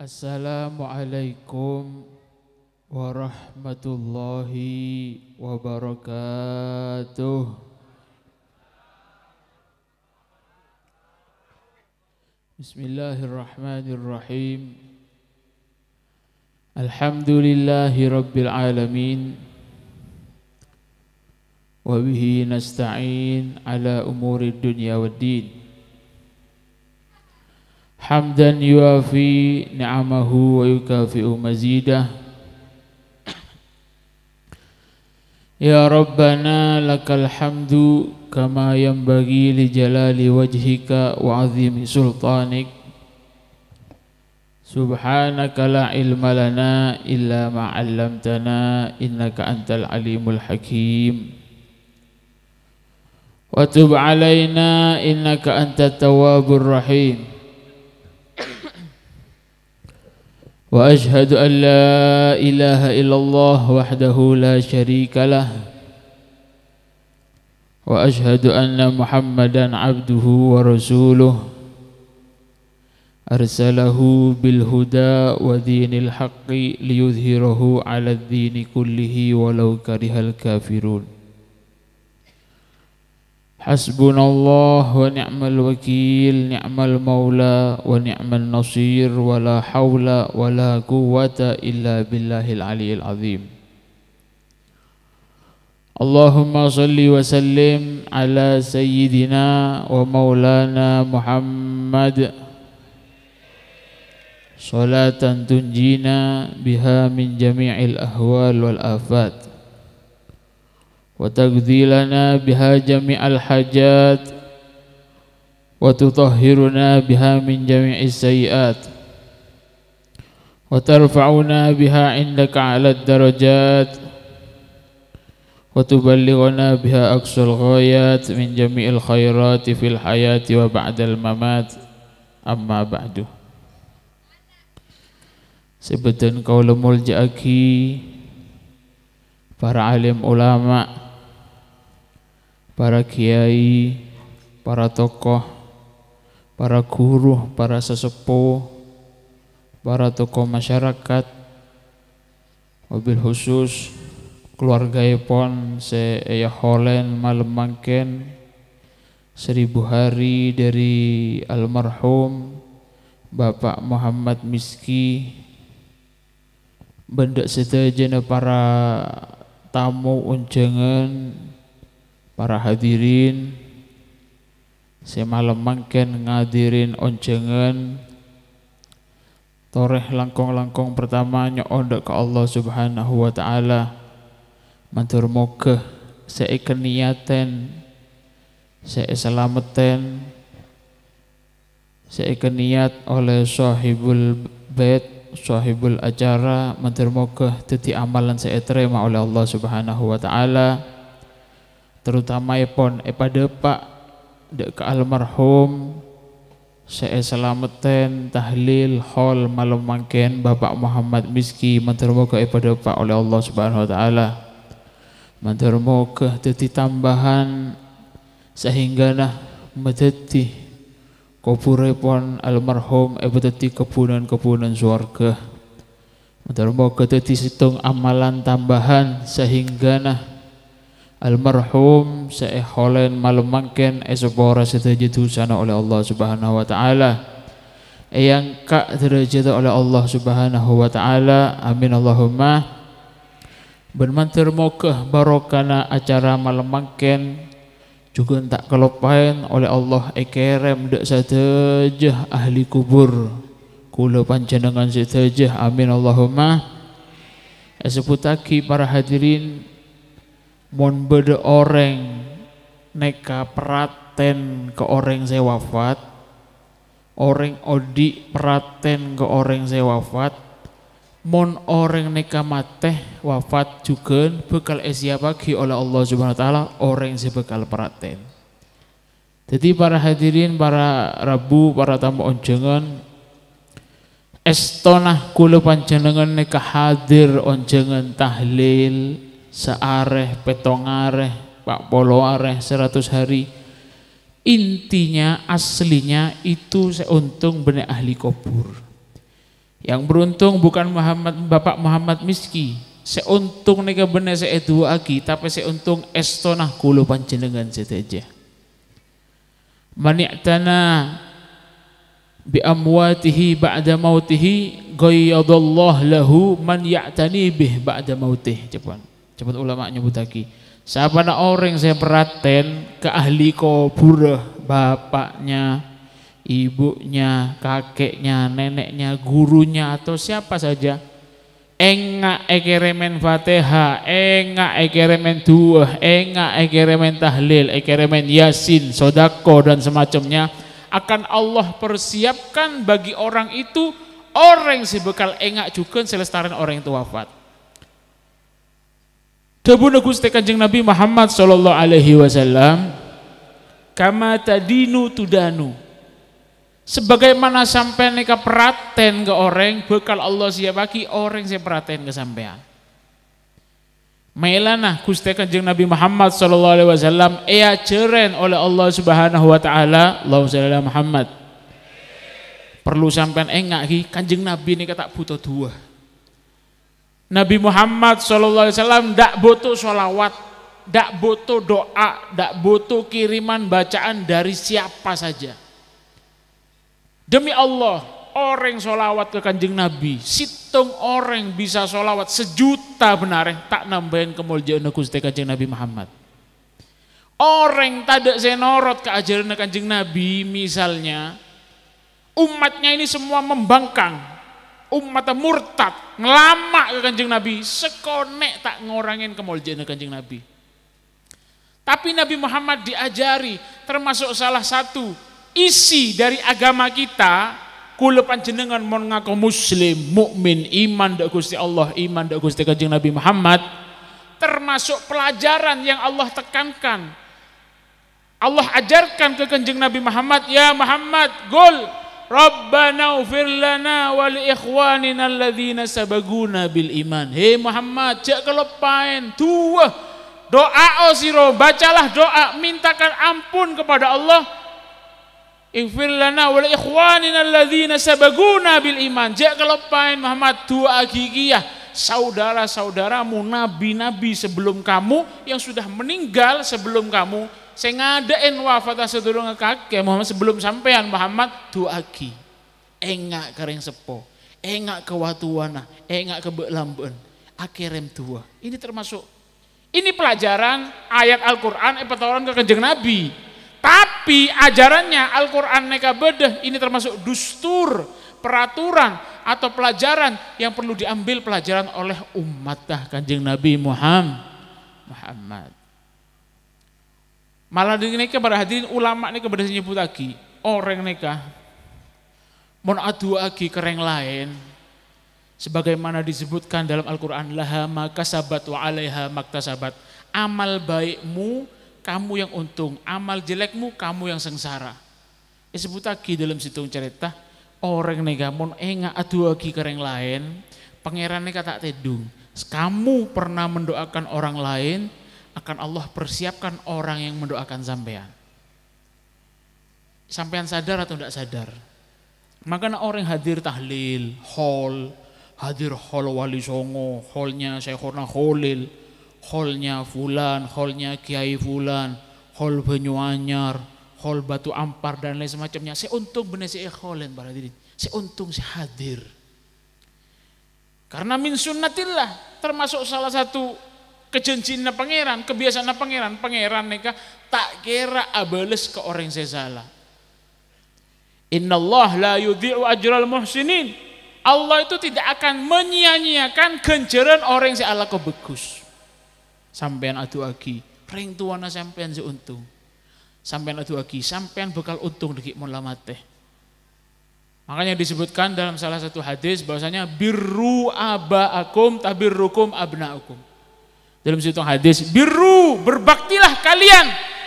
Assalamualaikum warahmatullahi wabarakatuh. Bismillahirrahmanirrahim. Alhamdulillahi rabbil alamin. Wa bihi nasta'in ala umuri dunya wad din. حمدا يوافي نعمه ويكافئ مزيده يا ربنا لك الحمد كما ينبغي لجلال وجهك وعظيم سلطانك سبحانك لا علم لنا إلا ما علمتنا إنك أنت العليم الحكيم وتب علينا إنك أنت التواب الرحيم واشهد ان لا اله الا الله وحده لا شريك له واشهد ان محمدا عبده ورسوله ارسله بالهدى ودين الحق ليظهره على الدين كله ولو كره الكافرون Hasbunallah wa ni'mal wakil, ni'mal maula wa ni'mal nasir wa la hawla wa la quwwata illa billahil aliyil azim. Allahumma salli wa sallim ala sayyidina wa maulana Muhammad salatan tunjina biha min jami'il ahwal wal afat. وتقضي لنا بها جميع الحاجات وتطهرنا بها من جميع السيئات وترفعنا بها عندك على الدرجات وتبلغنا بها أقصى الغايات من جميع الخيرات في الحياة وبعد الممات أما بعد Sebetulnya kau lemul jaki Para alim ulama' para kiai, para tokoh, para guru, para sesepuh, para tokoh masyarakat, mobil khusus, keluarga Epon, saya Holen malam mangken, seribu hari dari almarhum Bapak Muhammad Miski, benda sedaya para tamu undangan para hadirin semalam mangken ngadirin oncengen toreh langkong-langkong pertama nyoondak ke Allah Subhanahu wa taala matur moga seiken niaten seiselameten niat oleh sahibul bait sahibul acara matur moga titi amalan saya terima oleh Allah Subhanahu wa taala terutama pon pada pak dek ke almarhum saya selamatan tahlil hol malam mangken Bapak Muhammad Miski mantermoga pada pak oleh Allah Subhanahu wa taala mantermoga teti tambahan sehingga nah medeti kopure pon almarhum teti kepunan-kepunan suarga swarga mantermoga teti situng amalan tambahan sehingga nah almarhum Syekh Holen malam mangken esopora setejitu sana oleh Allah Subhanahu wa taala yang kak derajat oleh Allah Subhanahu wa taala amin Allahumma bermantir mokah barokana acara malam mangken juga tak kelopain oleh Allah ekerem dak satajah ahli kubur kula panjenengan satajah amin Allahumma Eseputaki para hadirin Mon bede orang neka praten ke orang saya wafat orang odi praten ke orang saya wafat mon orang neka mateh wafat juga bekal esia bagi oleh Allah subhanahu wa ta'ala oreng bekal praten jadi para hadirin, para rabu, para tamu onjengan estonah kulo panjenengan neka hadir onjengan tahlil seareh, petongareh, pak Poloareh seratus hari. Intinya aslinya itu seuntung benek ahli kubur. Yang beruntung bukan Muhammad Bapak Muhammad Miski, seuntung nega benek saya dua lagi, tapi seuntung estonah kulo panjenengan saja tana bi amwatihi ba'da mautihi ghayyadallahu lahu man ya'tani bih ba'da mautih cepat Cepat ulama nyebut lagi. Siapa nak orang saya perhatikan ke ahli kubur bapaknya, ibunya, kakeknya, neneknya, gurunya atau siapa saja. Enggak ekeremen fatihah, enggak ekeremen dua enggak ekeremen tahlil, ekeremen yasin, sodako dan semacamnya. Akan Allah persiapkan bagi orang itu orang sebekal engak juga selestarin orang itu wafat. Debuna Gusti Kanjeng Nabi Muhammad sallallahu alaihi wasallam kama tadinu tudanu. Sebagaimana sampai neka peraten ke orang, bekal Allah siap bagi orang saya peraten ke sampean. nah Gusti Kanjeng Nabi Muhammad sallallahu alaihi wasallam ia ceren oleh Allah Subhanahu wa taala, Allahumma Muhammad. Perlu sampean engak ki Kanjeng Nabi ini kata butuh dua. Nabi Muhammad SAW tidak butuh sholawat, tidak butuh doa, tidak butuh kiriman bacaan dari siapa saja. Demi Allah, orang sholawat ke kanjeng Nabi, situng orang bisa sholawat sejuta benar tak nambahin kemuliaan Gusti kanjeng Nabi Muhammad. Orang tak senorot ke ajaran kanjeng Nabi misalnya, umatnya ini semua membangkang, umat murtad, ngelamak ke kanjeng Nabi, sekonek tak ngorangin kemuljian kanjeng Nabi. Tapi Nabi Muhammad diajari termasuk salah satu isi dari agama kita kula panjenengan mon ngaku muslim, mukmin, iman dak Gusti Allah, iman dak Gusti Kanjeng Nabi Muhammad termasuk pelajaran yang Allah tekankan. Allah ajarkan ke Kanjeng Nabi Muhammad, "Ya Muhammad, gol Rabbana ufir lana wal ikhwanina alladhina sabaguna bil iman. Hei Muhammad, cek kelepain tua. Doa o siro, bacalah doa, mintakan ampun kepada Allah. Ighfir lana wal ikhwanina alladhina sabaguna bil iman. Cek kelepain Muhammad tua agigiyah. saudara-saudaramu, nabi-nabi sebelum kamu yang sudah meninggal sebelum kamu sing ngadain wafat sedurunge kakek Muhammad sebelum sampean Muhammad duagi engak kering sepo engak kewatuana engak kebelamben akhirnya tua. ini termasuk ini pelajaran ayat Al-Quran epatoran eh, ke kanjeng Nabi tapi ajarannya Al-Quran neka bedah ini termasuk dustur peraturan atau pelajaran yang perlu diambil pelajaran oleh umat kanjeng Nabi Muhammad Muhammad Malah neka para hadirin ulama neka pada nyebut lagi orang neka mon adu lagi kereng lain sebagaimana disebutkan dalam Al-Qur'an laha sabat wa alaiha makta sabat amal baikmu kamu yang untung amal jelekmu kamu yang sengsara disebut lagi dalam situ cerita orang neka mon enga adu lagi kereng lain pangeran neka tak tedung kamu pernah mendoakan orang lain akan Allah persiapkan orang yang mendoakan sampean. Sampean sadar atau tidak sadar. Maka orang yang hadir tahlil, hall, hadir hall wali songo, hallnya korang Kholil, hallnya Fulan, hallnya Kiai Fulan, hall Banyuanyar, hall Batu Ampar dan lain semacamnya. Saya untung benar saya hallin para diri. Saya untung saya hadir. Karena min sunnatillah termasuk salah satu kejenjina pangeran, kebiasaan pangeran, pangeran neka tak kira abales ke orang salah. Inna Allah la yudhi'u ajral muhsinin. Allah itu tidak akan menyia-nyiakan ganjaran orang yang Allah kebegus. Sampean adu agi, ring tuana sampean si untung. Sampean adu agi, sampean bekal untung dikit mun Makanya disebutkan dalam salah satu hadis bahwasanya birru abakum tabirrukum abnaukum dalam situ hadis, biru berbaktilah kalian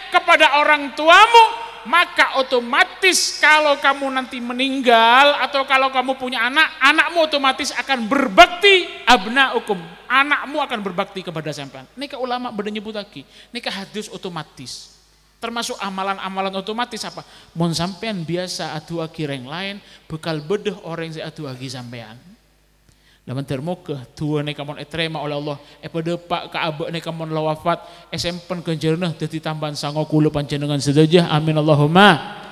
kepada orang tuamu, maka otomatis kalau kamu nanti meninggal atau kalau kamu punya anak, anakmu otomatis akan berbakti abna hukum. Anakmu akan berbakti kepada sampean. Nikah ulama beda nyebut lagi. Nikah hadis otomatis. Termasuk amalan-amalan otomatis apa? mun sampean biasa adu agi yang lain, bekal bedah orang yang adu agi sampean. Laman termoke tua ni kamon etrema oleh Allah. Epa eh, depak ke kaabe ni kamon lawafat esempen eh, jernah teti tambahan sango kulo panjenengan sedajah. Amin Allahumma.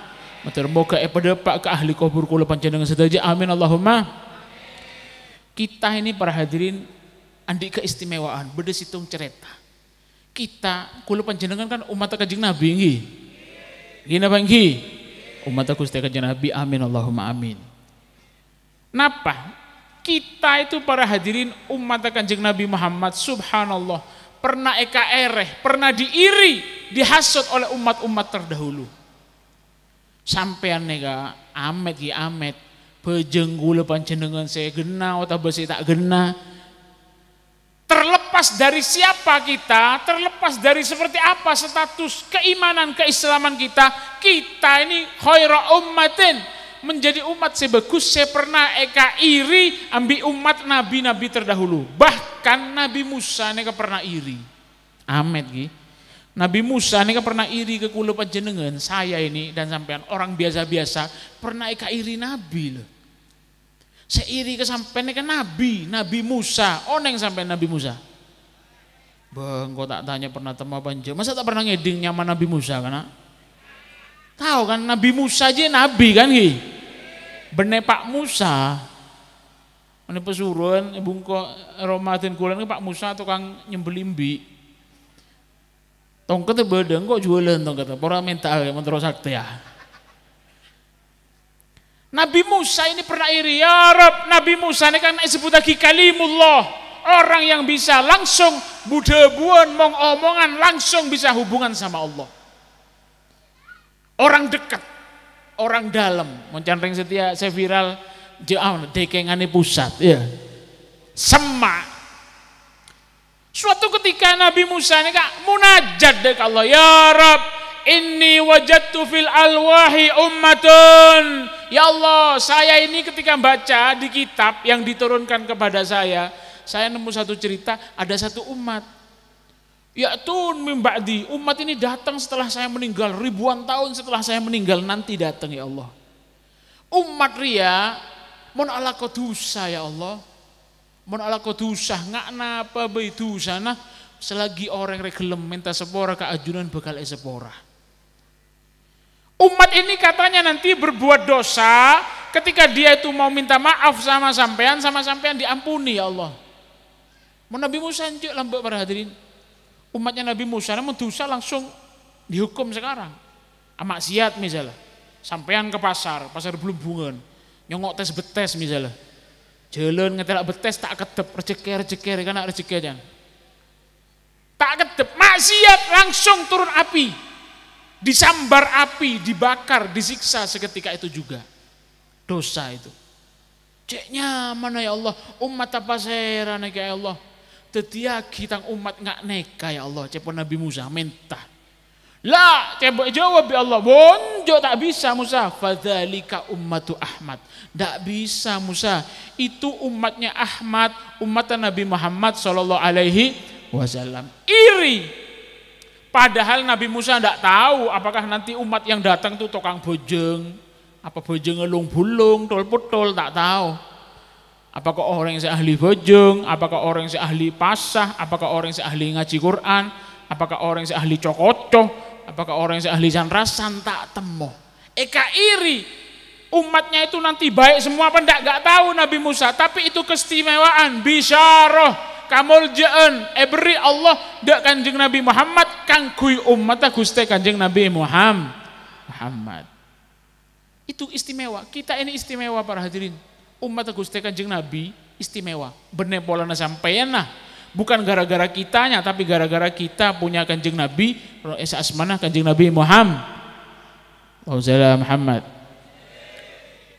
Termoga apa eh, epa depak ke ahli kubur kulo panjenengan sedajah. Amin Allahumma. Kita ini para hadirin andi keistimewaan beda situng cerita. Kita kulo panjenengan kan umat kanjeng Nabi nggih. Gina bangki. Umat tak Gusti Nabi. Amin Allahumma amin. Napa? Kita itu para hadirin umat kanjeng Nabi Muhammad subhanallah pernah eka pernah diiri, dihasut oleh umat-umat terdahulu. Sampean nih kak, amet ki amet, bejenggul panjenengan saya gena, otak besi tak gena. Terlepas dari siapa kita, terlepas dari seperti apa status keimanan keislaman kita, kita ini khaira ummatin, menjadi umat sebagus saya pernah eka iri ambil umat nabi-nabi terdahulu. Bahkan Nabi Musa ini kan pernah iri. Amet ki. Nabi Musa ini kan pernah iri ke kulo panjenengan, saya ini dan sampean orang biasa-biasa pernah eka iri nabi loh. Saya iri ke sampean neka nabi, Nabi Musa. Oneng sampean Nabi Musa. Bang, kok tak tanya pernah teman panjenengan? Masa tak pernah ngeding nyaman Nabi Musa karena Tahu kan Nabi Musa aja nabi kan ki. Bene Pak Musa ini pesuruhan ibu kok romatin kulan Pak Musa tukang nyembelimbi tongket ya badeng kok jualan tongket pora mental ya, ya mentero sakti ya Nabi Musa ini pernah iri ya Rab Nabi Musa ini kan disebut lagi kalimullah orang yang bisa langsung budebuan mong omongan langsung bisa hubungan sama Allah orang dekat, orang dalam. Mencanting setia saya viral jauh dekengane pusat ya. Semak. Suatu ketika Nabi Musa ini kak munajat dek Allah ya Rab ini wajatu fil alwahi ummatun ya Allah saya ini ketika baca di kitab yang diturunkan kepada saya saya nemu satu cerita ada satu umat Ya tun mimba'di, Umat ini datang setelah saya meninggal. Ribuan tahun setelah saya meninggal. Nanti datang ya Allah. Umat ria. Mon ala kodusa ya Allah. Mon ala kodusa. napa apa baidusa. Nah selagi orang regelem minta sepora keajunan bekal e sepora. Umat ini katanya nanti berbuat dosa ketika dia itu mau minta maaf sama sampean, sama sampean diampuni ya Allah. Mau Nabi Musa lanjut para hadirin umatnya Nabi Musa namun dosa langsung dihukum sekarang. Amaksiat misalnya. Sampean ke pasar, pasar belum bungan. Nyongok tes betes misalnya. Jalan ngetelak betes tak ketep, rezeki rejeki karena rezeki kan aja. Tak ketep, maksiat langsung turun api. Disambar api, dibakar, disiksa seketika itu juga. Dosa itu. Ceknya mana ya Allah, umat apa saya ya Allah tetiaki kita umat ngak neka ya Allah cepat Nabi Musa mentah la cepat jawab ya Allah bonjo tak bisa Musa fadhalika ummatu Ahmad tak bisa Musa itu umatnya Ahmad umatnya Nabi Muhammad sallallahu alaihi wasallam iri padahal Nabi Musa tidak tahu apakah nanti umat yang datang itu tukang bojeng apa bojeng ngelung bulung tol putol tak tahu Apakah orang yang seahli bojong, apakah orang yang seahli pasah, apakah orang yang seahli ngaji Quran, apakah orang yang seahli cokoco, apakah orang yang seahli sanrasan tak temu. Eka iri umatnya itu nanti baik semua apa enggak enggak tahu Nabi Musa, tapi itu keistimewaan Bisharoh, kamul jaan eberi eh, Allah dak kanjeng Nabi Muhammad kangkui kui umat guste kanjeng Nabi Muhammad. Muhammad. Itu istimewa. Kita ini istimewa para hadirin umat Gusti Kanjeng Nabi istimewa. Benepolana sampeyan nah. Bukan gara-gara kitanya, tapi gara-gara kita punya kanjeng Nabi, Esa Asmanah kanjeng Nabi Muhammad. Wassalamualaikum Muhammad.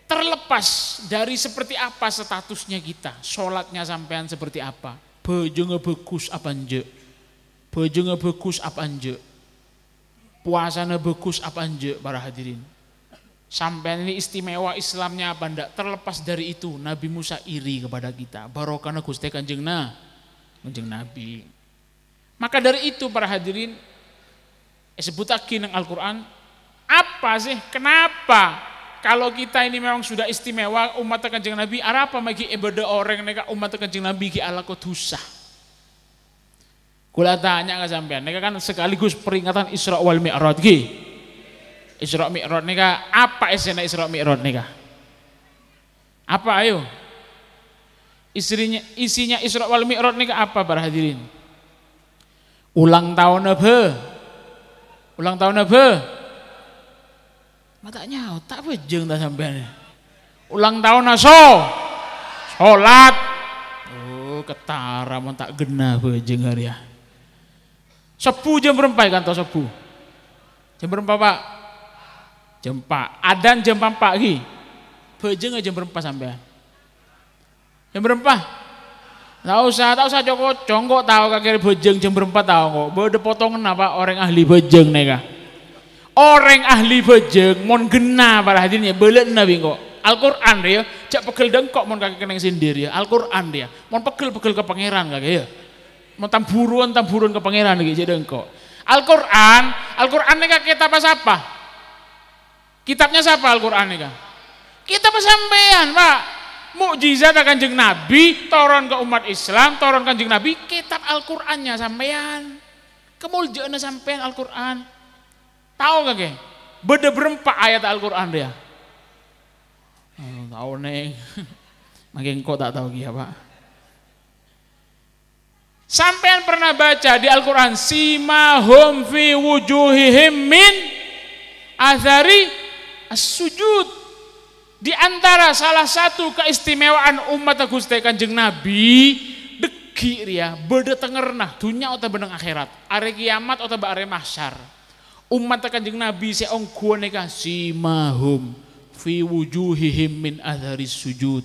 Terlepas dari seperti apa statusnya kita, sholatnya sampean seperti apa, bejo ngebekus apa anje, bejo ngebekus apa anje, puasana bekus apa anje para hadirin. Sampai ini istimewa Islamnya apa ndak terlepas dari itu Nabi Musa iri kepada kita. Barokana Gusti Kanjeng na, Kanjeng Nabi. Maka dari itu para hadirin eh, sebut yang Al-Qur'an apa sih? Kenapa? Kalau kita ini memang sudah istimewa umat Kanjeng Nabi, apa magi ibadah orang mereka umat Kanjeng Nabi ki ala kau Kula tanya nggak sampean, Mereka kan sekaligus peringatan Isra wal Mi'raj ki. Isra Mi'raj nika apa isinya Isra Mi'raj nika? Apa ayo? Istrinya isinya Isra wal Mi'raj nika apa para hadirin? Ulang tahun apa? Ulang tahun apa? Mata nyaw tak bejeng dah sampai Ulang tahun aso. sholat Oh, ketara mau tak genah bejeng hari ya. Ah. Sepu jam berempat kan tau sepu. Jam berempat Pak? jempa adan jempa pagi, ki pejeng jam berempat sampai jam berempat tak usah tak usah joko congkok tahu kakek bejeng jam berempat tahu kok Bodo potongan apa orang ahli bejeng nega orang ahli bejeng mon gena pada hadirnya belen nabi kok Al-Quran dia cak pekel dengkok mon kakek keneng sendiri ya Al-Quran dia mon pekel pekel ke pangeran kakek ya mon tamburuan tamburuan ke pangeran gitu dengkok Al-Quran Al-Quran nega kita apa siapa Kitabnya siapa Al-Qur'an ini, Kang? Kitab sampean, Pak. Mukjizat jeng Nabi, turun ke umat Islam, turun Kanjeng Nabi, kitab Al-Qur'annya sampean. Kemuljaannya sampean Al-Qur'an. Tahu gak, Kang? Beda berempat ayat Al-Qur'an dia. Oh, tahu neng. Makin kok tak tahu dia Pak. Sampean pernah baca di Al-Quran Simahum fi wujuhihim min Azari as-sujud di antara salah satu keistimewaan umat Gusti Kanjeng Nabi degi ria tengernah dunia atau benang akhirat are kiamat atau are mahsyar umat Kanjeng Nabi seong kuoneka simahum fi wujuhihim min adhari sujud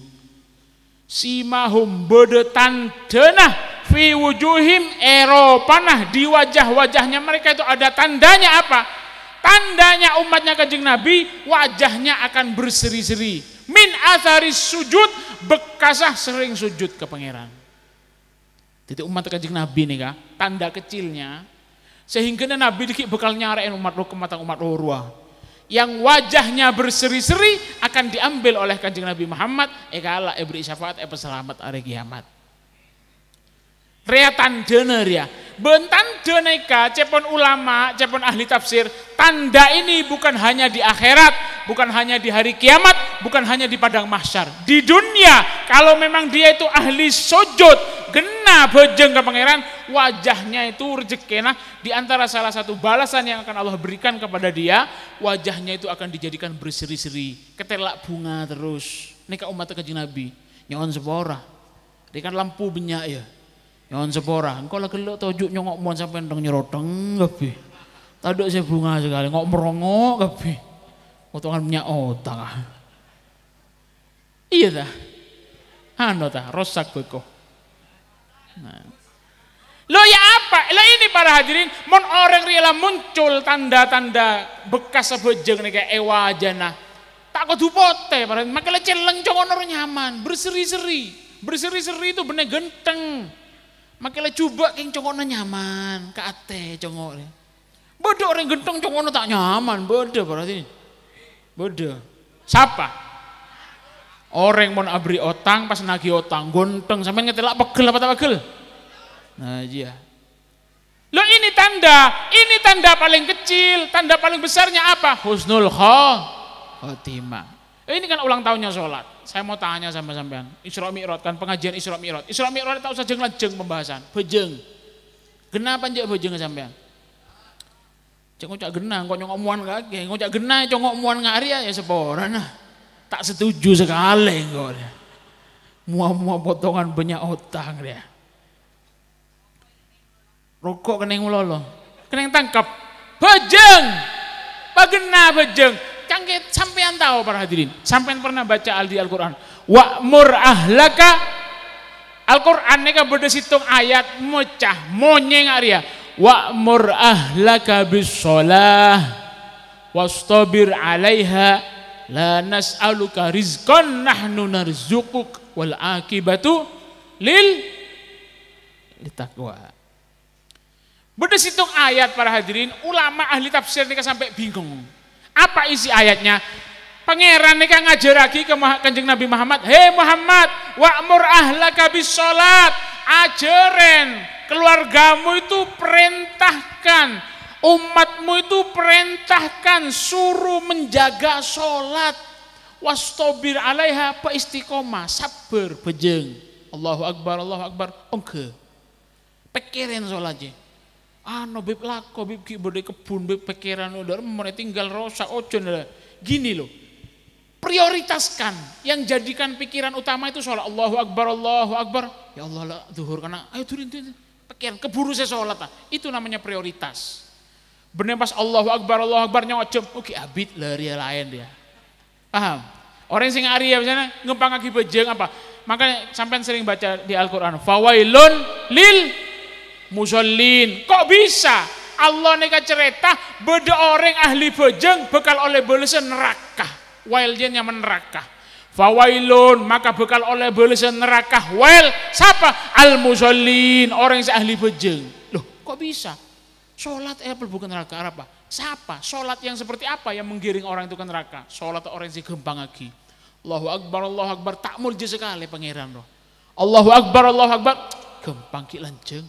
simahum berdetan tandana fi wujuhim eropanah di wajah-wajahnya mereka itu ada tandanya apa Tandanya umatnya kanjeng Nabi, wajahnya akan berseri-seri. Min athari sujud, bekasah sering sujud ke pangeran. Jadi umat kanjeng Nabi nih kak, tanda kecilnya. Sehingga Nabi dikit bekal nyarain umat lo ke mata umat lo ruah. Yang wajahnya berseri-seri akan diambil oleh kanjeng Nabi Muhammad. Eka eh, Allah, eh, ebri syafaat, ebri eh, selamat, hari Rea dener ya Bentan deneka cepon ulama, cepon ahli tafsir, tanda ini bukan hanya di akhirat, bukan hanya di hari kiamat, bukan hanya di padang mahsyar. Di dunia, kalau memang dia itu ahli sujud, gena bejeng ke pangeran, wajahnya itu rejekena di antara salah satu balasan yang akan Allah berikan kepada dia, wajahnya itu akan dijadikan berseri-seri, ketelak bunga terus. Nika umat ke Nabi, nyawan sepora. Dia kan lampu benyak ya Yon sepora, engkau lagi gelok tojuk nyongok mon sampai ndeng nyeroteng gapi. Tadu saya bunga sekali, ngok merongok gapi. Potongan punya otak. Iya dah. Anu dah, rosak beko. Nah. Lo ya apa? Lo ini para hadirin, mon orang rela muncul tanda-tanda bekas sebejeng nih kayak ewa aja nah. Tak kau hupote, para hadirin. Makanya celeng cowok nyaman, berseri-seri. Berseri-seri itu bener genteng. Makanya coba king congono nyaman, kate congono. bodo orang gentong congono tak nyaman, bodo berarti. bodo. Siapa? Orang mau abri otang pas nagi otang gonteng sampean ngetelak pegel apa tak pegel? Nah iya. Lo ini tanda, ini tanda paling kecil, tanda paling besarnya apa? Husnul khotimah ini kan ulang tahunnya sholat. Saya mau tanya sama sampean. Isra Mi'raj kan pengajian Isra Mi'raj. Isra Mi'raj tahu saja lajeng pembahasan. Bejeng. Kenapa njek bejeng sampean? Cek ngocak genah, kok omuan muan kaki, ngocak genah, congok omuan ngari ya, ya seporan. Tak setuju sekali kok. Mua-mua potongan banyak otak dia. Rokok kening ulo Kening tangkap. Bejeng. Pagena bejeng kangge sampean tahu para hadirin sampean pernah baca aldi Al-Quran mur ahlaka Al-Quran ini kan beda situng ayat mecah monyeng wa mur ahlaka bisolah wastabir alaiha la nas'aluka rizqan nahnu narzukuk wal akibatu lil litakwa Beda ayat para hadirin, ulama ahli tafsir ini kan sampai bingung. Apa isi ayatnya? Pangeran kan ngajar lagi ke Kanjeng Nabi Muhammad, "Hei Muhammad, wa'mur ahla kabis salat." Ajaran keluargamu itu perintahkan, umatmu itu perintahkan suruh menjaga salat. Wastobir alaiha peistikoma istiqomah, sabar bejeng. Allahu akbar, Allahu akbar. Oke. Pikirin sholatnya. Ano bib lako bib ki bodi kebun bib pikiran udah mereka tinggal rosak ojo Gini loh. Prioritaskan yang jadikan pikiran utama itu sholat Allahu Akbar Allahu Akbar ya Allah lah duhur karena ayo turin turun pikiran keburu saya sholat lah. itu namanya prioritas benar pas Allahu Akbar Allahu Akbar nyawa cem oke abit lari lain dia paham orang sing ari ya misalnya ngempang lagi bejeng apa makanya sampai sering baca di Al-Quran fawailun lil musallin kok bisa Allah neka cerita beda orang ahli bejeng bekal oleh belasan neraka wailjen yang neraka fawailun maka bekal oleh belasan neraka wail siapa al musallin orang yang ahli bejeng loh kok bisa sholat eh bukan neraka apa siapa sholat yang seperti apa yang menggiring orang itu ke neraka sholat orang yang gempang lagi Allahu Akbar, Allahu Akbar, tak mulji sekali pangeran roh. Allahu Akbar, Allahu Akbar, gempang ki jeng.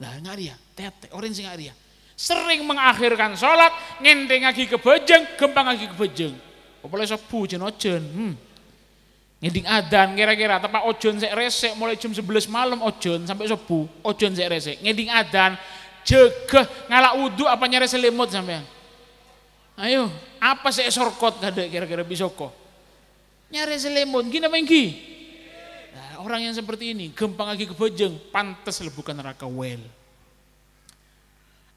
Nah ngaria, dia, ya? tete, orang sih ngaria. Ya? Sering mengakhirkan sholat, ngenteng lagi kebejeng, gempang lagi kebejeng. Apalagi sepu, jen ojen. Hmm. Ngeding adan kira-kira, tapi ojen sek resek mulai jam 11 malam ojen, sampai sepu, ojen sek resek. Ngeding adan, jegeh ngalak wudhu apa nyari selimut sampean. Ayo, apa sih sorkot kada kira-kira bisoko? Nyari selimut, gini apa yang gini? orang yang seperti ini gempang lagi kebojeng, pantas lebukan neraka well.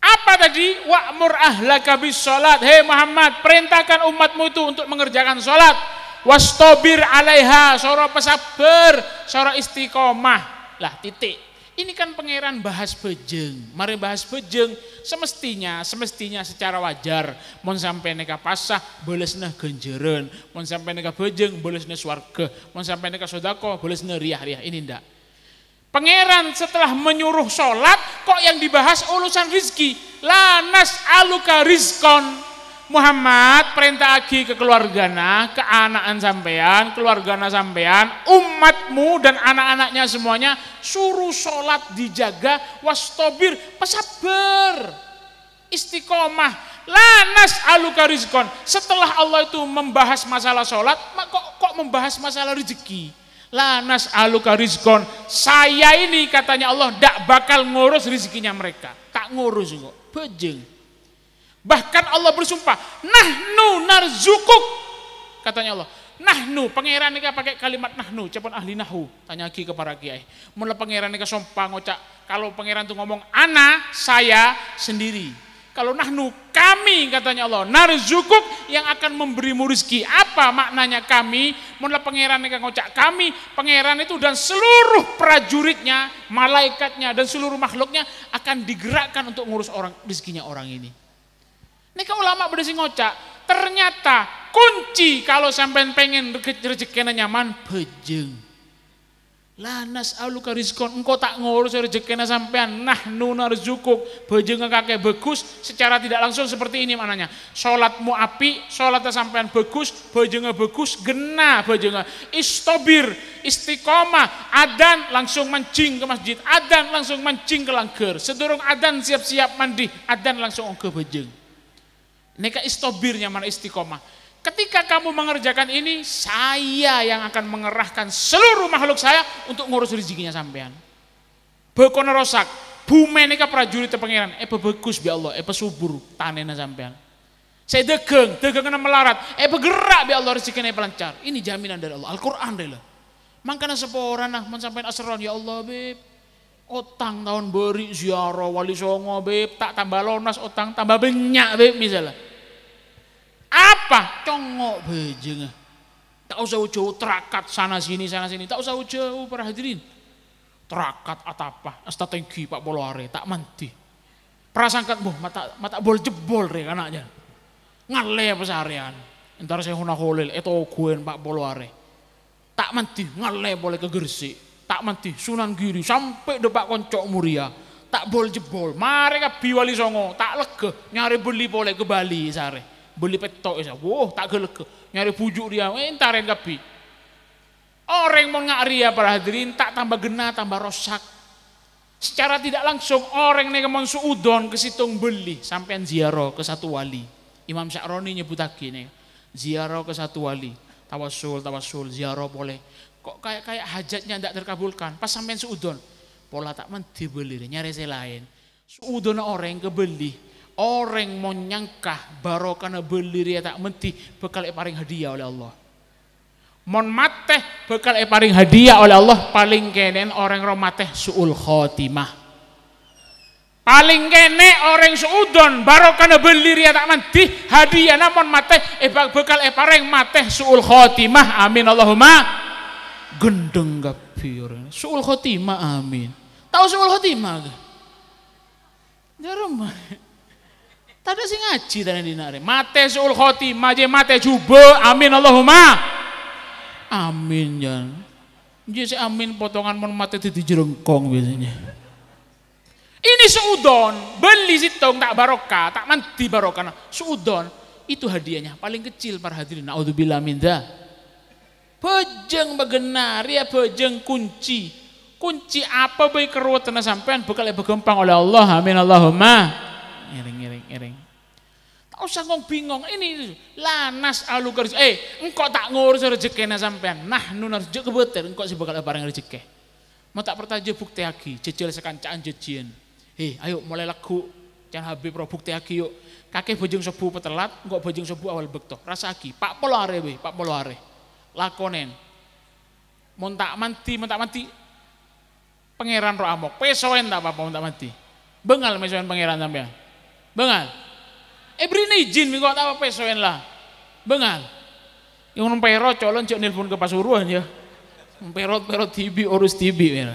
Apa tadi? Wa'mur ahlaka bis salat. Hei Muhammad, perintahkan umatmu itu untuk mengerjakan salat. Wastobir alaiha, sorok pesabar, sorok istiqomah. Lah titik. Ini kan pangeran bahas bejeng Mari bahas bejeng Semestinya, semestinya secara wajar. Mau sampai neka pasah, boleh bolesna genjeren. mau sampai neka pejeng, bolesna swarga. mau sampai neka sodako, boleh bolesna riah-riah. Ini ndak. Pangeran setelah menyuruh sholat, kok yang dibahas urusan rizki. Lanas aluka rizkon. Muhammad perintah aki ke keluarga ke an sampean, keluargana sampean, umatmu dan anak-anaknya semuanya suruh sholat dijaga was wastobir pesabar istiqomah lanas alukarizkon setelah Allah itu membahas masalah sholat kok kok membahas masalah rezeki lanas alukarizkon saya ini katanya Allah tidak bakal ngurus rezekinya mereka tak ngurus juga, bejeng Bahkan Allah bersumpah, nahnu narzukuk. Katanya Allah, nahnu, pangeran nika pakai kalimat nahnu, cepon ahli nahu. Tanya ki para kiai. Mula pangeran nika sumpah ngocak, kalau pangeran tuh ngomong ana, saya sendiri. Kalau nahnu kami katanya Allah, narzukuk yang akan memberimu rezeki. Apa maknanya kami? Mula pangeran nika ngocak kami, pangeran itu dan seluruh prajuritnya, malaikatnya dan seluruh makhluknya akan digerakkan untuk ngurus orang rezekinya orang ini. Ini kan ulama berisi ngocak. Ternyata kunci kalau sampai pengen rezekinya nyaman, bejeng. Lanas alu kariskon, engkau tak ngurus rezekinya sampean. Nah nunar zukuk, bejeng kakek bagus, secara tidak langsung seperti ini mananya. Sholatmu api, sholatnya sampean bagus, bejengnya bagus, gena bejengnya. Istobir, istiqomah, adan langsung mancing ke masjid, adan langsung mancing ke langgar. Sedurung adan siap-siap mandi, adan langsung ke bejeng. Neka istobirnya mana istiqomah. Ketika kamu mengerjakan ini, saya yang akan mengerahkan seluruh makhluk saya untuk ngurus rezekinya sampean. Bekono rosak, bume neka prajurit pangeran, eh bagus bi Allah, eh pesubur tanena sampean. Saya degeng, degeng kena melarat, eh bergerak bi Allah rezekinya pelancar. Ini jaminan dari Allah, Al-Qur'an deh lah. Mangkana seporan nah men asron ya Allah, beb Otang tahun beri ziarah wali songo beb tak tambah lonas otang tambah banyak beb misalnya. Apa congok bejeng. Tak usah ujau terakat sana sini sana sini. Tak usah ujau para hadirin. Terakat atau apa strategi Pak Boloare tak manti. Prasangkat boh mata mata bol jebol re anaknya. Ngale pesarian. Entar saya huna holil itu eh, kuen Pak Boloare. Tak manti ngale boleh ke tak mati Sunan Giri sampai depak koncok muria tak bol jebol mari kabi wali songo tak lega nyari beli boleh ke Bali sare beli petok isa wow tak gelek nyari pujuk dia entar yang kapi. orang mau ngakria para hadirin tak tambah gena tambah rosak secara tidak langsung orang nih mau suudon ke situ beli sampean ziarah ke satu wali Imam nyebut lagi nih ziarah ke satu wali tawasul tawasul ziarah boleh kok kayak kayak hajatnya tidak terkabulkan pas sampai suudon pola tak menti beli nyari lain suudon orang kebeli orang mau baru karena beli tak menti bekal paling hadiah oleh Allah mon mateh bekal paling hadiah oleh Allah paling kenen orang romateh suul khotimah paling kene orang suudon karena beli tak menti hadiah namun mateh eh, bekal eparing mateh suul khotimah amin Allahumma gendeng gapir. Suul khotimah amin. Tahu suul khotimah gak? Jarumah. Ya, tadi sih ngaji tadi dinare. Mate suul khotimah je mate jube amin Allahumma. Amin jan. Ya. Jadi amin potongan mon mate titi jerengkong biasanya. Ini suudon beli sitong tak barokah, tak manti barokah. Nah, itu hadiahnya paling kecil para hadirin. Naudzubillah minda pejeng begenari ya kunci kunci apa baik keruat tena sampean bekal ya bergempang oleh Allah amin Allahumma iring iring iring tak usah ngomong bingung ini lanas alu garis. eh engkau tak ngurus rezeki na sampean nah nun rezeki beter, engkau sih bakal ya barang rezeki mau tak pertaja bukti lagi jejel sekancaan jejen. hei eh, ayo mulai laku jangan habis pro bukti lagi yuk kakek bojeng sebuah petelat engkau bojeng sebuah awal bekto rasa lagi pak polo are pak polo are lakonen. mati, manti, tak mati, Pangeran roh amok. Pesoen tak apa-apa tak mati. Bengal mesoen pangeran sampean. Bengal. Eh beri izin kok tak apa pesoen lah. Bengal. Yang nang colon cok nelpon ke Pasuruan ya. Perot-perot tibi urus tibi ya.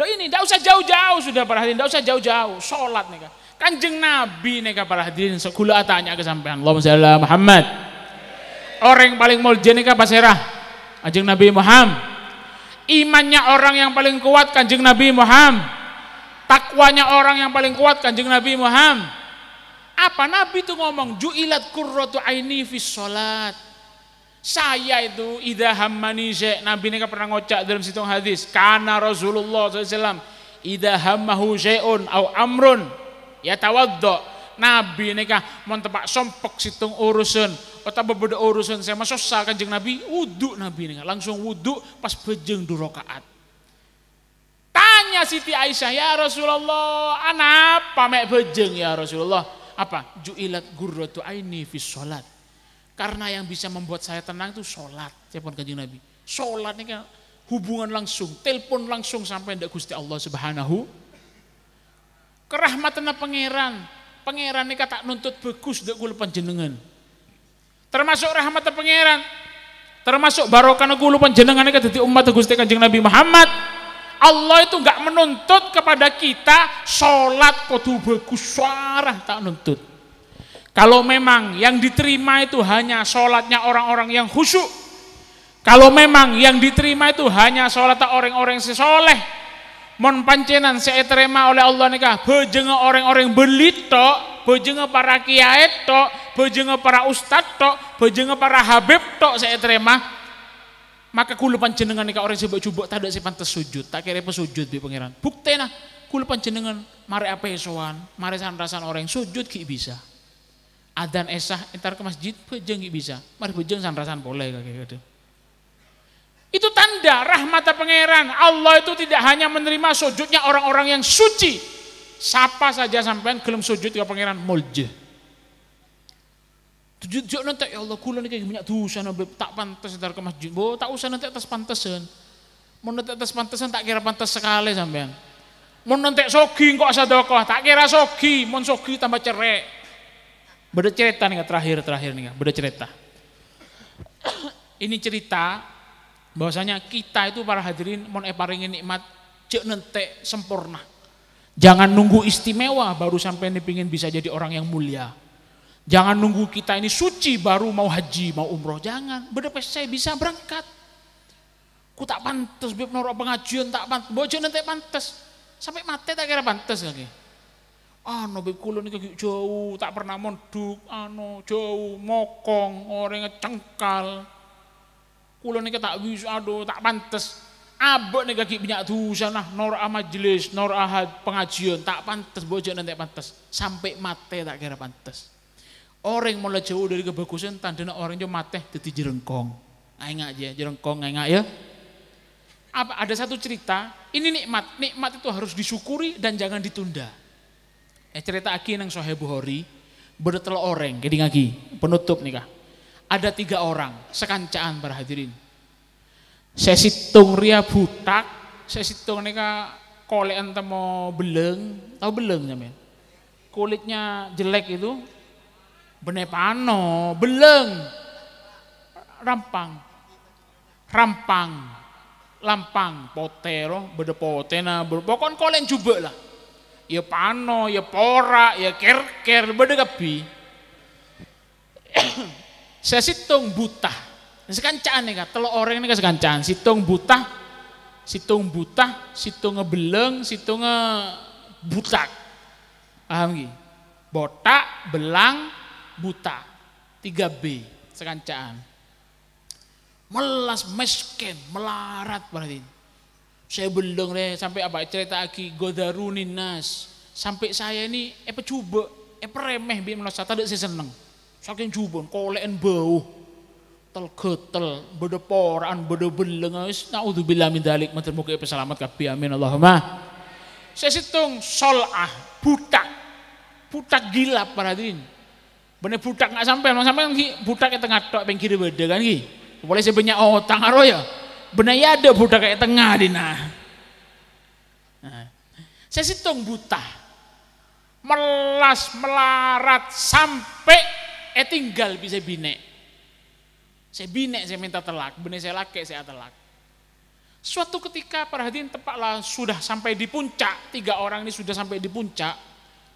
Loh ini tidak usah jauh-jauh sudah para hadirin, tidak usah jauh-jauh. Sholat nih kan. Kanjeng Nabi nih para hadirin, segula tanya ke sampean. Allahumma salli Muhammad orang yang paling muljen ini pasirah kanjeng Nabi Muhammad imannya orang yang paling kuat kanjeng Nabi Muhammad takwanya orang yang paling kuat kanjeng Nabi Muhammad apa Nabi itu ngomong ju'ilat kurrotu aini fi sholat saya itu idha hammani Nabi ini kan pernah ngocak dalam situng hadis karena Rasulullah SAW idha hammahu syai'un au amrun ya tawadok Nabi ini kah mau tempat sompok situng urusan atau berbeda urusan saya masuk sah kanjeng Nabi wudhu Nabi nih langsung wudhu pas bejeng dua rakaat tanya Siti Aisyah ya Rasulullah anak mek bejeng ya Rasulullah apa juilat gurratu aini fi sholat karena yang bisa membuat saya tenang itu sholat saya pun kanjeng Nabi sholat ini kan hubungan langsung telepon langsung sampai ndak gusti Allah subhanahu kerahmatan pangeran pangeran ini kata nuntut bagus dek kula panjenengan termasuk rahmat pangeran termasuk barokah kula panjenengan ini umat Gusti Kanjeng Nabi Muhammad Allah itu enggak menuntut kepada kita sholat kudu bagus suara tak nuntut kalau memang yang diterima itu hanya sholatnya orang-orang yang khusyuk kalau memang yang diterima itu hanya sholat orang-orang si soleh, mon pancenan saya terima oleh Allah nikah bejeng orang-orang belitok bojenge para kiai tok, bojenge para ustad tok, bojenge para habib tok saya terima. Maka kula panjenengan nek orang coba-coba tak ada sing pantes sujud, tak kira sujud bi pangeran. Buktena kula panjenengan mari apa mare mari rasan orang sujud ki bisa. Adan esah entar ke masjid bojeng ki bisa. Mari bojeng rasan boleh kakek gitu. Itu tanda rahmat pangeran. Allah itu tidak hanya menerima sujudnya orang-orang yang suci, Sapa saja sampean gelem sujud ke pangeran mulje. tujuh jok nanti ya Allah kula niki minyak dosa nabi tak pantas dar ke masjid. Bo tak usah nanti atas pantesan. Mau nanti atas pantesan tak kira pantas sekali sampean. Mau nanti sogi kok sedekah tak kira sogi, mau sogi tambah cerek. Beda cerita nih terakhir terakhir nih beda cerita. Ini cerita bahwasanya kita itu para hadirin mau eparingin nikmat cek nanti sempurna Jangan nunggu istimewa baru sampai ini pingin bisa jadi orang yang mulia. Jangan nunggu kita ini suci baru mau haji, mau umroh. Jangan, Berapa saya bisa berangkat. Ku tak pantas, biar ngorok pengajian tak pantas, bojo nanti pantas. Sampai mati tak kira pantas lagi. Ah, no kulon ini jauh, tak pernah Ah ano jauh, mokong, orang cengkal. Kulon ini tak wis, aduh tak pantas abok nih kaki tuh, tuh sana nor majelis nor ahad pengajian tak pantas bojo nanti pantas sampai mate tak kira pantas orang mulai jauh dari kebagusan tandanya orang jauh mate jadi jerengkong ah, ngak aja jerengkong ngengak ah, ya apa ada satu cerita ini nikmat nikmat itu harus disyukuri dan jangan ditunda eh, cerita aki nang sohe buhori berdetelo orang jadi ngaki penutup nih kak. ada tiga orang sekancaan para hadirin saya situng ria butak saya situng nika kolean entemo beleng tau beleng men? kulitnya jelek itu bene pano beleng rampang rampang lampang potero bede potena pokoknya kolek coba lah ya pano ya pora ya kerker bede kepi saya situng buta Sekancaan nih kak, telo orang ini sekancaan. Situng buta, situng buta, situng ngebeleng, situng buta, Paham gak? Botak, belang, buta. 3B, sekancaan. Melas meskin, melarat berarti. Saya beleng deh sampai apa cerita aki godarunin nas. Sampai saya ini eh cuba, eh peremeh bi melas tak ada saya seneng. Saking jubon, kolen bau getel getel bodo poran bodo beleng wis naudzubillah min dzalik matur mugi peselamat kabeh amin Allahumma sesitung sol'ah butak butak gila para hadirin bener butak nggak sampai nggak sampai butak yang tengah tok ping kiri beda kan ki boleh sebanyak oh aro ya bener ya ada butak kayak tengah di ah. nah. sesitung buta melas melarat sampai eh tinggal bisa binek saya binek, saya minta telak, benih saya laki, saya telak. Suatu ketika para hadirin tepatlah sudah sampai di puncak, tiga orang ini sudah sampai di puncak,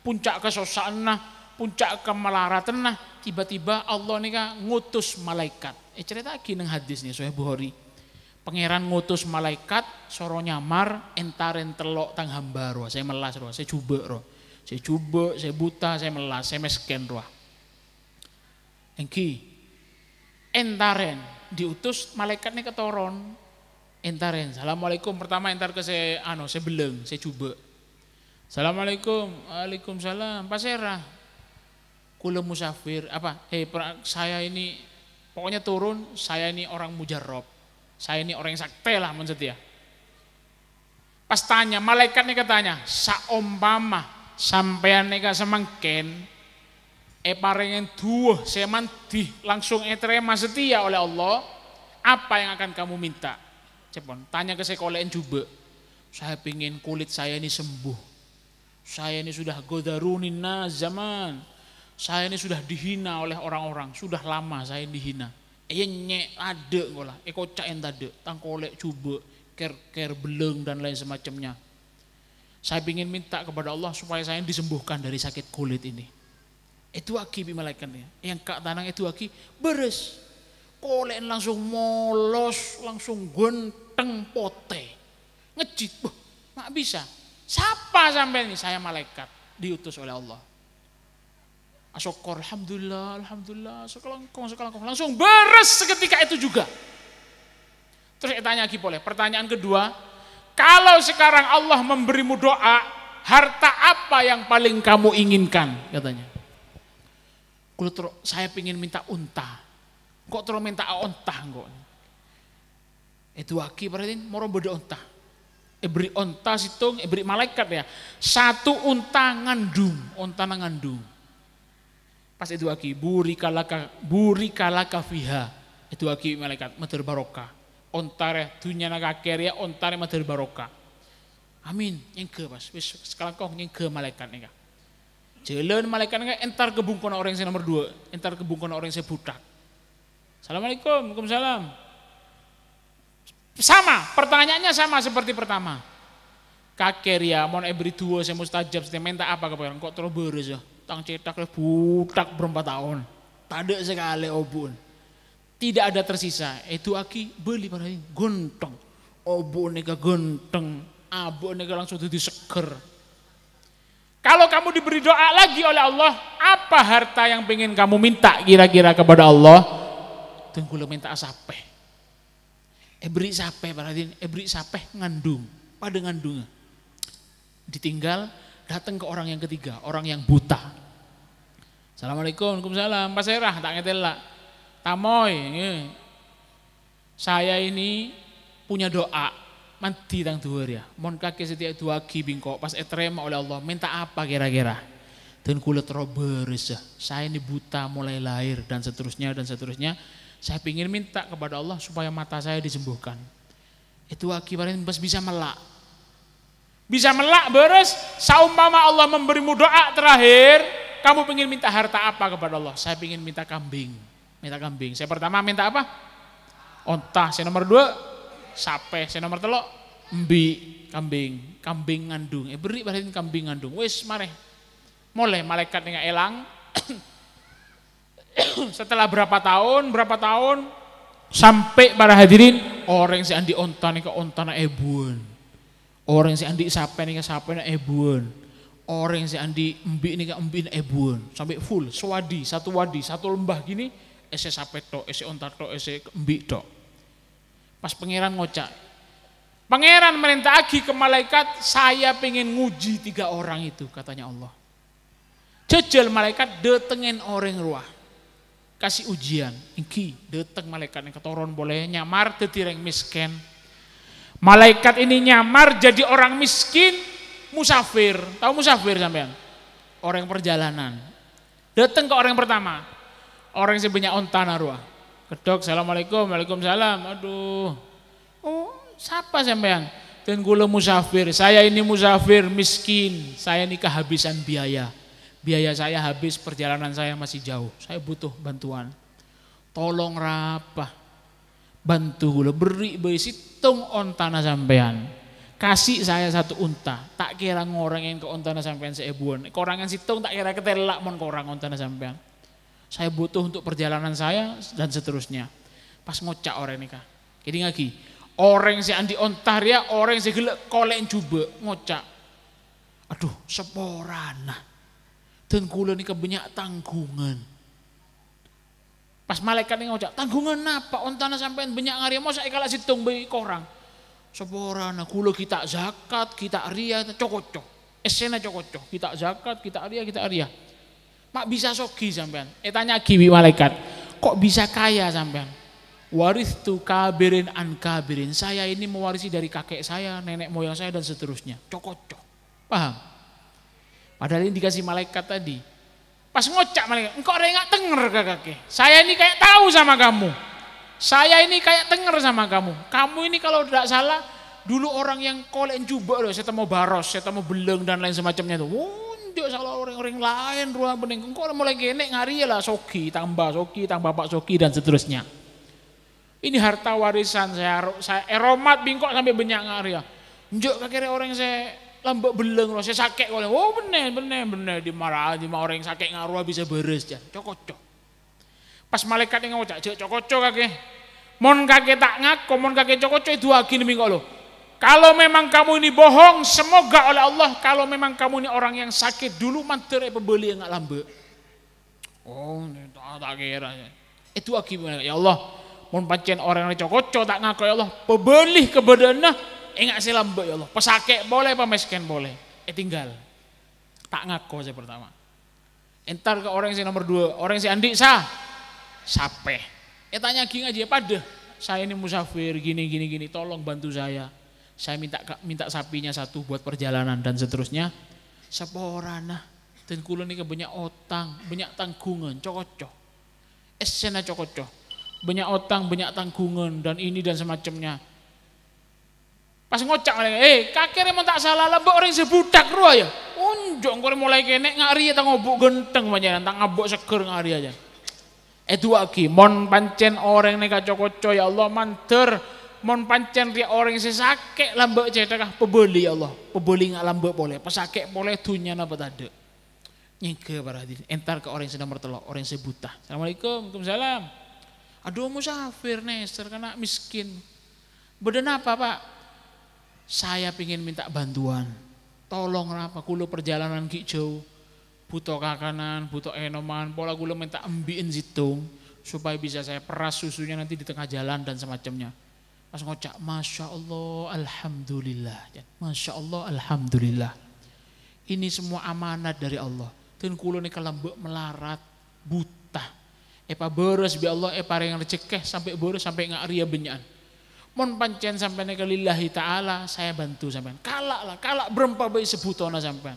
puncak kesosaan nah, puncak kemelaratan nah, tiba-tiba Allah nih kan ngutus malaikat. Eh cerita lagi neng hadis nih, soalnya Bukhari. Pangeran ngutus malaikat, soro nyamar, entaren telok tang hamba roh. Saya melas roh, saya coba roh. Saya coba, saya buta, saya melas, saya mesken roh. Engki, entaren diutus malaikat nih ketoron entaren assalamualaikum pertama entar ke saya ano saya beleng saya coba assalamualaikum waalaikumsalam pak Sera, kula musafir apa Hei, eh, saya ini pokoknya turun saya ini orang mujarab saya ini orang yang sakte lah maksud ya pas tanya malaikat nih katanya saombama sampean nih semangken eparengen dua seman di langsung etrema setia oleh Allah, apa yang akan kamu minta? Cepon, tanya ke saya kolein juga. Saya pingin kulit saya ini sembuh. Saya ini sudah godarunin zaman. Saya ini sudah dihina oleh orang-orang. Sudah lama saya dihina. Iya nyek gola. ngolah, eko iya yang tade, tangkolek coba, ker ker beleng dan lain semacamnya. Saya ingin minta kepada Allah supaya saya disembuhkan dari sakit kulit ini. Itu aki bimalaikannya. Yang kak tanang itu aki beres. Kolek langsung molos, langsung genteng pote. Ngejit, Buh, mak bisa. Siapa sampai ini? Saya malaikat diutus oleh Allah. Asokor, Alhamdulillah, Alhamdulillah, sekelengkong, sekelengkong. Langsung beres seketika itu juga. Terus saya tanya lagi boleh, pertanyaan kedua. Kalau sekarang Allah memberimu doa, harta apa yang paling kamu inginkan? Katanya. Kulo terus saya pingin minta unta. Kok terus minta unta kok? Itu aki berarti moro beda unta. Ebri eh, unta situng, ebri eh, malaikat ya. Satu unta ngandung, unta ngandung. Pas itu aki buri kalaka buri kalaka fiha. Itu aki malaikat matur Unta Ontare dunia naga keria ontare matur baroka. Amin. Yang ke mas, sekarang kau yang ke malaikat nih Jalan malaikat nggak entar kebungkon orang yang nomor dua, entar kebungkon orang yang budak. Assalamualaikum, Waalaikumsalam. Sama, pertanyaannya sama seperti pertama. Kakek ya, mau ebri dua saya mustajab, saya minta apa ke pangeran? Kok terlalu ya? Tang cetak budak berempat tahun. Tadek sekali obun. Oh Tidak ada tersisa. Itu aki beli ini, gontong. Obun oh nega gontong. Abun ah, nega langsung jadi seger kalau kamu diberi doa lagi oleh Allah, apa harta yang pengen kamu minta kira-kira kepada Allah? Tunggu minta sape. Ebrik eh, sape eh, berarti Ebrik sape ngandung, pada ngandung. Ditinggal datang ke orang yang ketiga, orang yang buta. Assalamualaikum, Waalaikumsalam, Pak Serah, tak ngetel lah. Tamoy, saya ini punya doa mati tang dhuwur ya. Mon kake setiap dua ki bingko pas etrema oleh Allah minta apa kira-kira? Dan kula terobers ya. Saya ini buta mulai lahir dan seterusnya dan seterusnya. Saya ingin minta kepada Allah supaya mata saya disembuhkan. Itu akibatnya pas bisa melak. Bisa melak beres, saumpama Allah memberimu doa terakhir, kamu ingin minta harta apa kepada Allah? Saya ingin minta kambing. Minta kambing. Saya pertama minta apa? ontah. Saya nomor dua sape, saya nomor telok, embi, kambing, kambing ngandung. Eh beri berarti kambing ngandung. wes mareh. Mulai malaikat dengan elang. Setelah berapa tahun, berapa tahun sampai para hadirin orang si andi onta nih ke onta na ebuan. Orang si andi sape nih ke sape na ebuan. Orang si andi embi nih ke embi na ebuan. Sampai full, swadi, satu wadi, satu lembah gini. Ese sape to, ese onta to, ese embi to. Pas pangeran ngocak. Pangeran merintah lagi ke malaikat, saya pengen nguji tiga orang itu, katanya Allah. Jejel malaikat detengin orang ruah. Kasih ujian, ini deteng malaikat yang ketoron boleh nyamar detireng miskin. Malaikat ini nyamar jadi orang miskin, musafir. Tahu musafir sampean? Orang perjalanan. dateng ke orang pertama. Orang yang punya ontana ruah. Kedok, assalamualaikum, waalaikumsalam. Aduh, oh siapa sampean? Dan gula musafir, saya ini musafir, miskin, saya ini kehabisan biaya. Biaya saya habis, perjalanan saya masih jauh, saya butuh bantuan. Tolong rapah bantu gula, beri beri situng on tanah sampean. Kasih saya satu unta, tak kira ngorengin ke on tanah sampean seibuan Korangan situng tak kira ketelak mon korang on tanah sampean saya butuh untuk perjalanan saya dan seterusnya. Pas ngocak orang nikah. Jadi lagi, orang si anti ontaria, ya, orang si gelek kolek juga ngocak. Aduh, seporana. Dan ini kebanyak tanggungan. Pas malaikat ini ngocak, tanggungan apa? Ontana sampai banyak ngari, mau saya kalah situng bayi korang. Seporana, kulo kita zakat, kita ria, cokocok. Esena cokocok, kita zakat, kita ria, kita ria. Pak bisa sogi sampean. Eh tanya kiwi malaikat, kok bisa kaya sampean? Waris tu kabirin an kabirin. Saya ini mewarisi dari kakek saya, nenek moyang saya dan seterusnya. Cocok, paham? Padahal ini dikasih malaikat tadi. Pas ngocak malaikat, engkau ada rengak tenger kakek. Saya ini kayak tahu sama kamu. Saya ini kayak tenger sama kamu. Kamu ini kalau tidak salah, dulu orang yang kolen jubah loh, saya mau baros, saya mau beleng dan lain semacamnya tuh. Tidak salah orang-orang lain ruang bening. Engkau mulai gini ngari ya lah Soki tambah Soki tambah pak Soki dan seterusnya. Ini harta warisan saya, saya eromat eh, bingkok sampai banyak ngari ya. Njuk akhirnya orang saya lambak beleng loh, saya sakit kalau oh bener bener bener dimarah dimarah orang yang sakit ngaruh bisa beres ya, cokocok. Pas malaikat yang ngaco cokocok kakek. Mon kakek tak ngaku, mon kakek cokocok itu nih bingkok loh. Kalau memang kamu ini bohong, semoga oleh Allah kalau memang kamu ini orang yang sakit dulu mantere pembeli yang lambe. Oh, tak kira. Itu akibatnya ya Allah. Mau pancen orang yang cocok cocok tak ngaku ya Allah, pembeli ke badannya enggak sih lambe ya Allah. Pesakit boleh, pemesken boleh. Eh tinggal. Tak ngaku saya pertama. Entar ke orang si nomor dua, orang si Andi sah. Sape? Eh ya tanya gini aja ya pada. Saya ini musafir gini gini gini, tolong bantu saya saya minta minta sapinya satu buat perjalanan dan seterusnya. Seporana. Dan kula ini banyak otang, banyak tanggungan, cocok. Esena cocok. Banyak otang, banyak tanggungan dan ini dan semacamnya. Pas ngocak ngene, eh kakek emang tak salah lah orang sebudak ruah ya. Unjuk kau mulai kene ngari ya, tang ngobok genteng banyak nanti ngabuk seger ngari aja. itu aki, mon pancen orang nih kacokocok ya Allah manter mon pancen ria orang sesakek lambek cetakah ya Allah peboli nggak lambek boleh pesakit boleh tunya napa tade nyengke para hadirin entar ke orang sedang bertelok orang sebuta assalamualaikum waalaikumsalam aduh musafir neser kena miskin beden apa pak saya pingin minta bantuan tolong apa kulo perjalanan ki jauh butuh kakanan butuh enoman pola kulo minta embiin zitung supaya bisa saya peras susunya nanti di tengah jalan dan semacamnya Pas ngocak, Masya Allah, Alhamdulillah. Ya, Masya Allah, Alhamdulillah. Ini semua amanat dari Allah. Dan kulo kalau kalambek melarat, buta. Epa boros bi Allah, epa yang recekeh sampai boros sampai nggak ria benyan. Mon pancen sampai neka lillahi ta'ala, saya bantu sampai. Kalak lah, kalak berempat bayi sebutona sampai.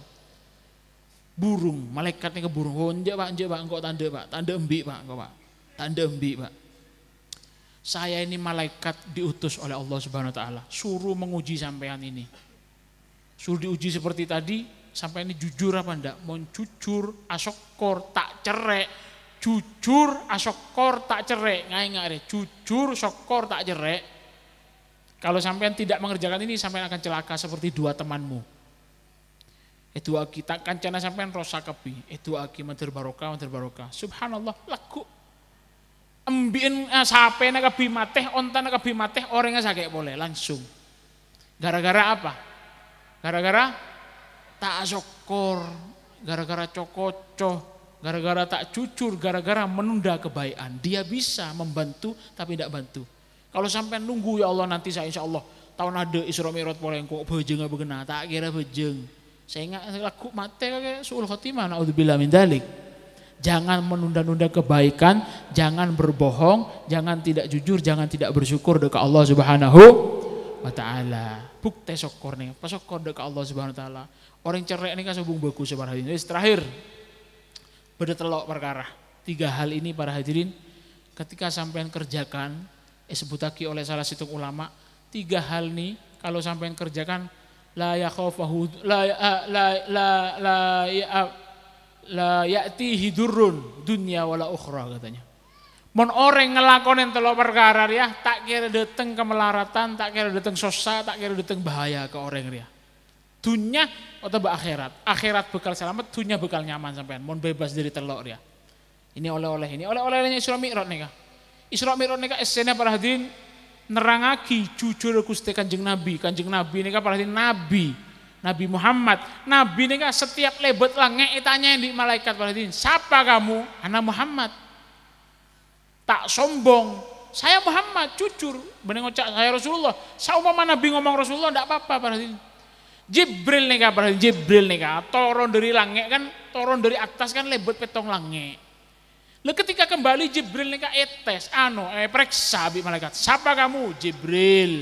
Burung, malaikatnya ke burung. honja oh, pak, enggak pak, engkau tanda pak, tanda embi pak, engkau pak. Tanda embi pak saya ini malaikat diutus oleh Allah Subhanahu wa taala, suruh menguji sampean ini. Suruh diuji seperti tadi, sampai ini jujur apa ndak Mau jujur, asokor, tak cerek. Jujur, asokor, tak cerek. Ngai ngai jujur, sokor, tak cerek. Kalau sampean tidak mengerjakan ini, sampean akan celaka seperti dua temanmu. Itu aki, tak kancana sampean rosak kepi. Itu aki, menteri barokah, menteri barokah. Subhanallah, laku Embien eh, sape nak bimateh, ontan onta nak orangnya sakit boleh langsung. Gara-gara apa? Gara-gara tak syukur, gara-gara cokocoh, gara-gara tak jujur, gara-gara menunda kebaikan. Dia bisa membantu tapi tidak bantu. Kalau sampai nunggu ya Allah nanti saya insya Allah tahun ada Isra mirot boleh kok bejeng apa tak kira bejeng. Saya ingat lagu mate kayak suul khotimah naudzubillah min dalik. Jangan menunda-nunda kebaikan, jangan berbohong, jangan tidak jujur, jangan tidak bersyukur dekat Allah Subhanahu wa taala. Bukti syukur nih, korne dekat Allah Subhanahu wa taala. Orang cerai ini kan subung bagus sebar hadirin. Jadi terakhir beda telok perkara. Tiga hal ini para hadirin ketika sampean kerjakan disebutaki eh, oleh salah satu ulama, tiga hal ini kalau sampean kerjakan la yakhafahu la eh, la la, la, la ya, la yati hidurun dunia wala ukhra katanya. Mon orang ngelakonin telo perkara ya, tak kira dateng kemelaratan, tak kira dateng sosa, tak kira dateng bahaya ke orang ria. Dunia atau akhirat, akhirat bekal selamat, dunia bekal nyaman sampean, mon bebas dari telo ya. Ini oleh-oleh ini, oleh-olehnya Isra Mi'raj nih Isra Mi'raj nih esennya para hadirin nerangaki jujur Gusti jeng Nabi, jeng Nabi nih para hadirin nabi Nabi Muhammad. Nabi ini kan setiap lebet langit, tanya di malaikat Palestina, siapa kamu? Anak Muhammad. Tak sombong. Saya Muhammad, jujur. Bener ngocak saya Rasulullah. Saya umpama Nabi ngomong Rasulullah, tidak apa-apa Palestina. Jibril nih kabar Jibril nih kah, toron dari langit kan, toron dari atas kan lebet petong langit. Lalu ketika kembali Jibril nih kah etes, ano, eh periksa bi malaikat. Siapa kamu? Jibril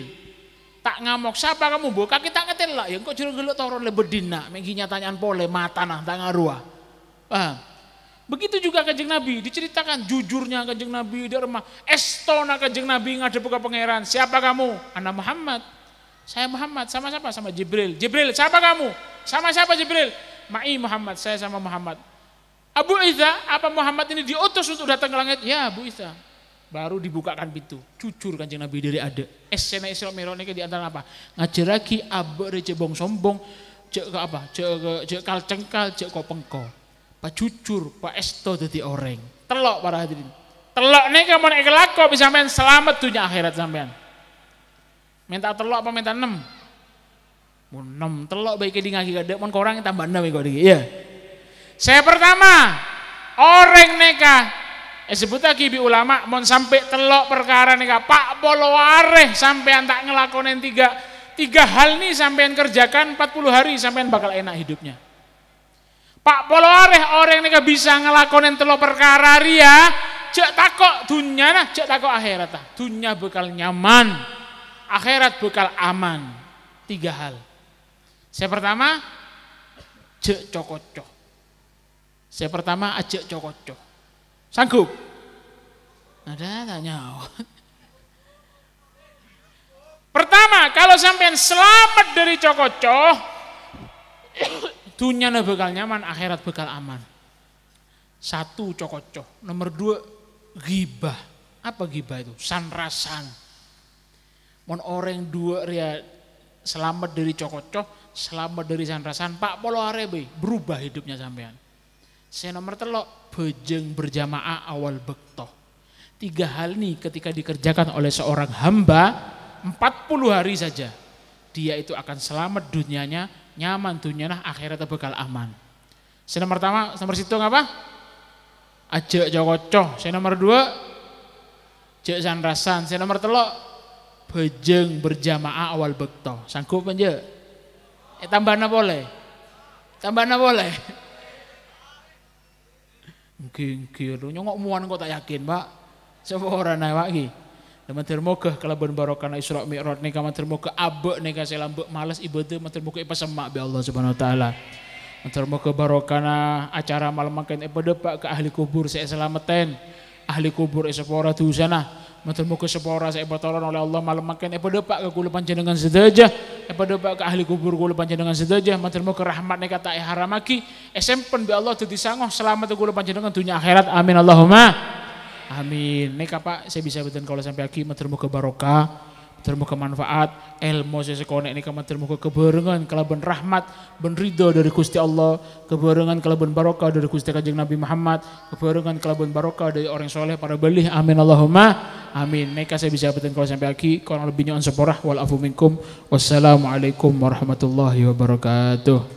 tak ngamuk siapa kamu bu kaki tak ngetel lah yang kok jero geluk toron lebedina mengi nyatanyaan pole mata nah tak ngarua ah. paham begitu juga kanjeng nabi diceritakan jujurnya kanjeng nabi di rumah estona kanjeng nabi ngadep ke pangeran siapa kamu anak Muhammad saya Muhammad sama siapa sama Jibril Jibril siapa kamu sama siapa Jibril Ma'i Muhammad saya sama Muhammad Abu Isa apa Muhammad ini diutus untuk datang ke langit ya Abu Isa baru dibukakan pintu. cucur kanjeng Nabi dari ada. Esena Isra ini di antara apa? Ngajar lagi recebong rece bong sombong, cek ke apa? Cek cek kal cengkal, cek kau pengko. Pak cucur, pak esto jadi orang. Telok para hadirin. Telok nih kamu nek kelako bisa main selamat dunia akhirat sampean. Minta telok apa minta enam? Mau enam telok baik di ngaki kada, mau korang tambah enam ya kau Iya. Saya pertama, orang nikah Eh, sebut lagi bi ulama mon sampai telok perkara nih pak bolo areh sampai tak ngelakonin tiga tiga hal nih sampai kerjakan 40 hari sampai bakal enak hidupnya pak bolo areh orang nih bisa ngelakonin telok perkara ria ya. cek takok dunia nah cek takok akhirat nah. dunia bakal nyaman akhirat bakal aman tiga hal saya pertama cek cokocok saya pertama ajak cokocok Sanggup? Ada tak nyawa. Pertama, kalau sampean selamat dari cokocoh, dunia bakal nyaman, akhirat bekal aman. Satu cokocoh. Nomor dua, gibah. Apa gibah itu? Sanrasan. Mon orang dua ria selamat dari cokocoh, selamat dari sanrasan. Pak Polo Arebe, berubah hidupnya sampean. Saya nomor telok, pejeng berjamaah awal bekto. Tiga hal ini ketika dikerjakan oleh seorang hamba 40 hari saja dia itu akan selamat dunianya, nyaman dunianya, akhirat bekal aman. Saya nomor pertama, nomor situ apa? Ajak cokocoh. Saya nomor dua, jek sanrasan. Saya nomor telok, bejeng berjamaah awal bekto. Sanggup aja. Eh tambah boleh? Tambah boleh? Nggih, nyongok muan kok tak yakin, Pak. Sapa orang naik lagi. iki? Ya, matur kalau kalaban barokah Isra Mi'raj nih, matur moga abek nih, selam mbek males ibadah matur moga semak, bi Allah Subhanahu wa taala. Matur moga barokah nah, acara malam makan ibadah Pak ke ahli kubur saya selameten. Ahli kubur isep ora dusana. Matur sebuah sepora saya pertolongan oleh Allah malam makin apa depak ke kula panjenengan sedaja, Epa depak ke ahli kubur kula panjenengan sedaja, matur muka rahmat ni kata haramaki, esempen bi Allah tu disangoh selamat kula panjenengan dunia akhirat. Amin Allahumma. Amin. Nek Pak saya bisa betul kalau sampai aki matur muka barokah termuka manfaat ilmu saya sesekonek ini kamu termuka kebarengan kelaban rahmat ben dari Gusti Allah kebarengan kelaban barokah dari Gusti kajeng Nabi Muhammad kebarengan kelaban barokah dari orang soleh para balih amin Allahumma amin mereka saya bisa dapetin kalau sampai aki kurang lebihnya on seporah wal afu minkum wassalamualaikum warahmatullahi wabarakatuh